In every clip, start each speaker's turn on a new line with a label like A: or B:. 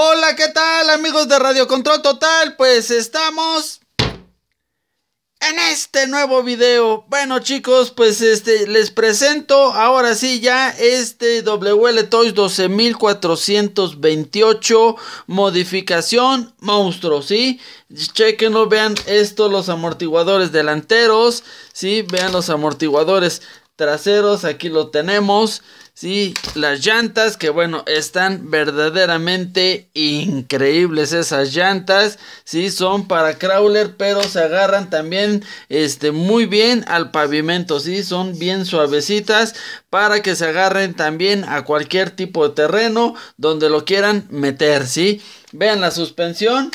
A: Hola, ¿qué tal amigos de Radio Control Total? Pues estamos en este nuevo video. Bueno chicos, pues este les presento ahora sí ya este WL Toys 12428 modificación monstruo, ¿sí? Chequenlo, vean esto, los amortiguadores delanteros, ¿sí? Vean los amortiguadores traseros, aquí lo tenemos. Sí, las llantas que bueno, están verdaderamente increíbles esas llantas. Sí, son para crawler, pero se agarran también este muy bien al pavimento, sí, son bien suavecitas para que se agarren también a cualquier tipo de terreno donde lo quieran meter, sí. Vean la suspensión.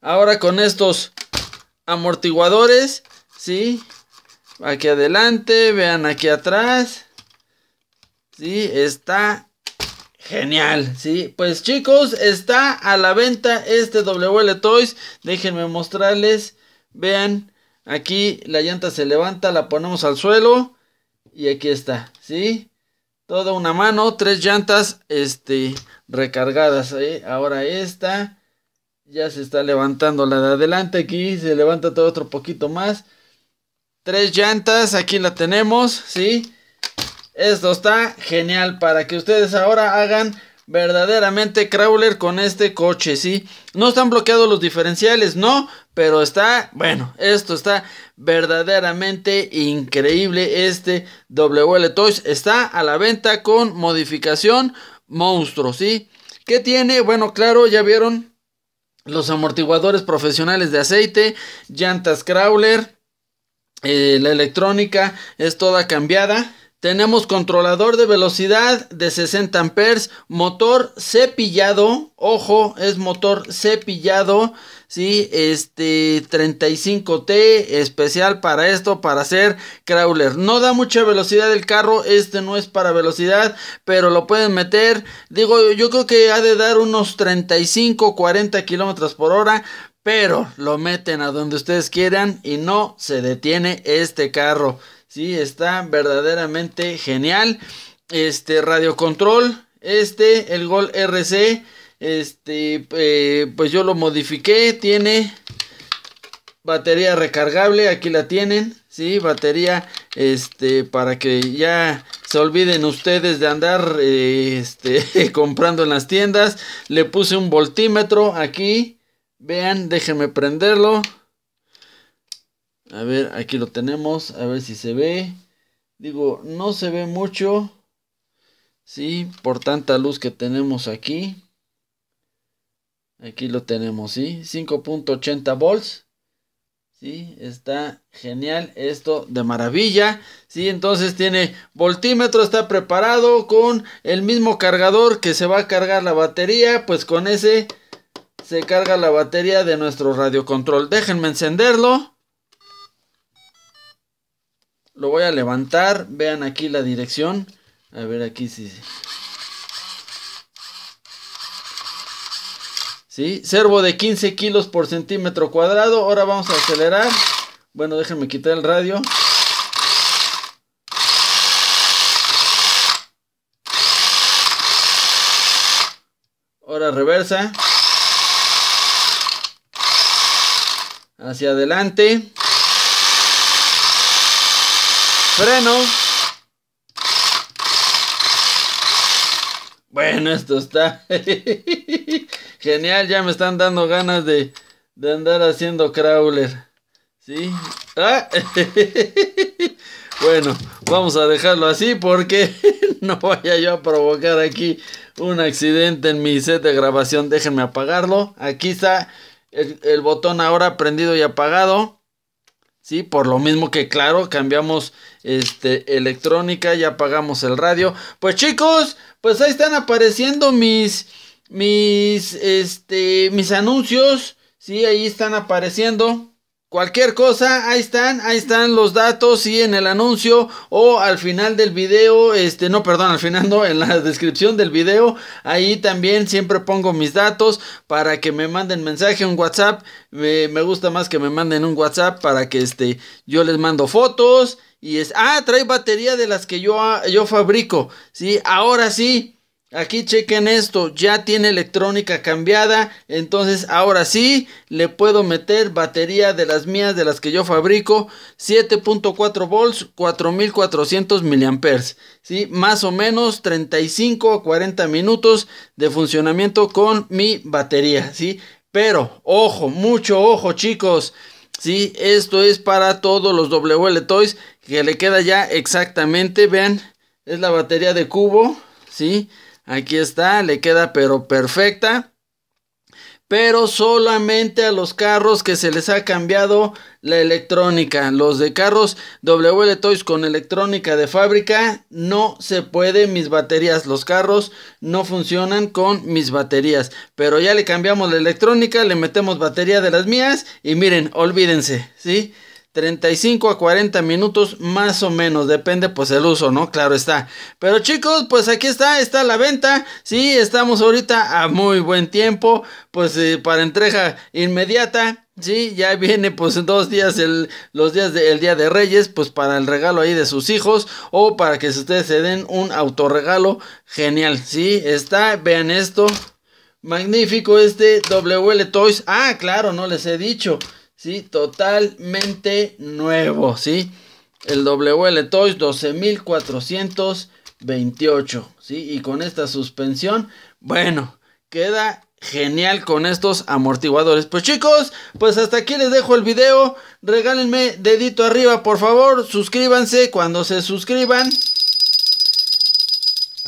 A: Ahora con estos amortiguadores, sí. Aquí adelante, vean aquí atrás. Sí, está Genial, sí. Pues chicos, está a la venta este WL Toys. Déjenme mostrarles. Vean, aquí la llanta se levanta, la ponemos al suelo. Y aquí está, ¿sí? Toda una mano, tres llantas este, recargadas. ¿eh? Ahora esta ya se está levantando la de adelante aquí. Se levanta todo otro poquito más. Tres llantas, aquí la tenemos, ¿sí? Esto está genial para que ustedes ahora hagan verdaderamente crawler con este coche, ¿sí? No están bloqueados los diferenciales, no, pero está, bueno, esto está verdaderamente increíble. Este WL Toys está a la venta con modificación monstruo, ¿sí? ¿Qué tiene? Bueno, claro, ya vieron los amortiguadores profesionales de aceite, llantas crawler, eh, la electrónica es toda cambiada, tenemos controlador de velocidad de 60 amperes, motor cepillado, ojo, es motor cepillado, sí, este 35T especial para esto, para hacer crawler. No da mucha velocidad el carro, este no es para velocidad, pero lo pueden meter, digo, yo creo que ha de dar unos 35, 40 kilómetros por hora, pero lo meten a donde ustedes quieran y no se detiene este carro está verdaderamente genial. Este, Radio Control, este, el Gol RC, este, eh, pues yo lo modifiqué, tiene batería recargable, aquí la tienen, sí, batería, este, para que ya se olviden ustedes de andar, eh, este, comprando en las tiendas. Le puse un voltímetro aquí, vean, déjenme prenderlo. A ver, aquí lo tenemos. A ver si se ve. Digo, no se ve mucho. Sí, por tanta luz que tenemos aquí. Aquí lo tenemos, ¿sí? 5.80 volts. Sí, está genial esto de maravilla. Sí, entonces tiene voltímetro, está preparado con el mismo cargador que se va a cargar la batería. Pues con ese se carga la batería de nuestro radiocontrol. Déjenme encenderlo. Lo voy a levantar. Vean aquí la dirección. A ver aquí si... Sí. Servo de 15 kilos por centímetro cuadrado. Ahora vamos a acelerar. Bueno, déjenme quitar el radio. Ahora reversa. Hacia adelante freno. Bueno, esto está genial. Ya me están dando ganas de, andar haciendo crawler. ¿Sí? Ah. bueno, vamos a dejarlo así porque no vaya yo a provocar aquí un accidente en mi set de grabación. Déjenme apagarlo. Aquí está el, botón ahora prendido y apagado. Sí, por lo mismo que claro, cambiamos este, electrónica, ya apagamos el radio. Pues chicos, pues ahí están apareciendo mis, mis, este, mis anuncios. Sí, ahí están apareciendo. Cualquier cosa, ahí están, ahí están los datos y en el anuncio o al final del video, este, no, perdón, al final no, en la descripción del video, ahí también siempre pongo mis datos para que me manden mensaje, un WhatsApp, me, gusta más que me manden un WhatsApp para que este, yo les mando fotos y es, ah, trae batería de las que yo, yo fabrico, sí, ahora sí, Aquí chequen esto, ya tiene electrónica cambiada, entonces ahora sí le puedo meter batería de las mías de las que yo fabrico, 7.4 volts, 4400 miliamperes, ¿sí? más o menos 35 a 40 minutos de funcionamiento con mi batería, ¿sí? pero ojo, mucho ojo chicos, ¿sí? esto es para todos los WL Toys que le queda ya exactamente, vean, es la batería de cubo, ¿sí? Aquí está, le queda pero perfecta. Pero solamente a los carros que se les ha cambiado la electrónica. Los de carros WL Toys con electrónica de fábrica no se pueden. mis baterías. Los carros no funcionan con mis baterías. Pero ya le cambiamos la electrónica, le metemos batería de las mías y miren, olvídense, ¿sí? 35 a 40 minutos más o menos, depende pues el uso, ¿no? Claro está. Pero chicos, pues aquí está, está la venta. Sí, estamos ahorita a muy buen tiempo, pues eh, para entrega inmediata. Sí, ya viene pues en dos días los días del Día de Reyes, pues para el regalo ahí de sus hijos o para que ustedes se den un autorregalo genial. Sí, está, vean esto. Magnífico este WL Toys. Ah, claro, no les he dicho. ¿sí? Totalmente nuevo, ¿sí? El WL Toys 12.428, ¿sí? Y con esta suspensión, bueno, queda genial con estos amortiguadores. Pues chicos, pues hasta aquí les dejo el video. Regálenme dedito arriba, por favor. Suscríbanse cuando se suscriban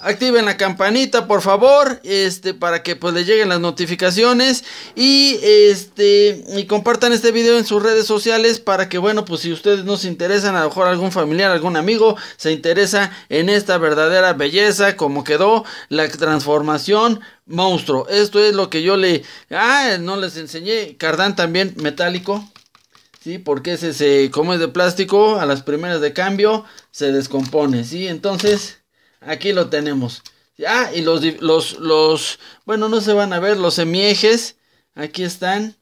A: activen la campanita por favor este para que pues les lleguen las notificaciones y este y compartan este video en sus redes sociales para que bueno pues si ustedes nos interesan a lo mejor algún familiar algún amigo se interesa en esta verdadera belleza como quedó la transformación monstruo esto es lo que yo le ah no les enseñé cardán también metálico ¿sí? Porque ese se, como es de plástico, a las primeras de cambio se descompone, ¿sí? Entonces, Aquí lo tenemos. Ah, y los, los, bueno, no se van a ver, los semiejes, aquí están,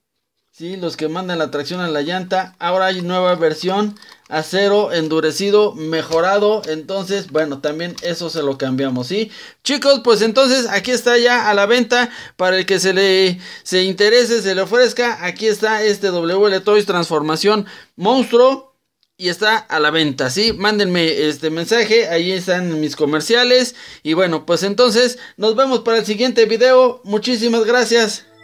A: ¿sí? Los que mandan la tracción a la llanta. Ahora hay nueva versión, acero endurecido, mejorado, entonces, bueno, también eso se lo cambiamos, ¿sí? Chicos, pues entonces aquí está ya a la venta, para el que se le, se interese, se le ofrezca, aquí está este WL Toys Transformación Monstruo y está a la venta, ¿sí? Mándenme este mensaje, ahí están mis comerciales. Y bueno, pues entonces nos vemos para el siguiente video. Muchísimas gracias.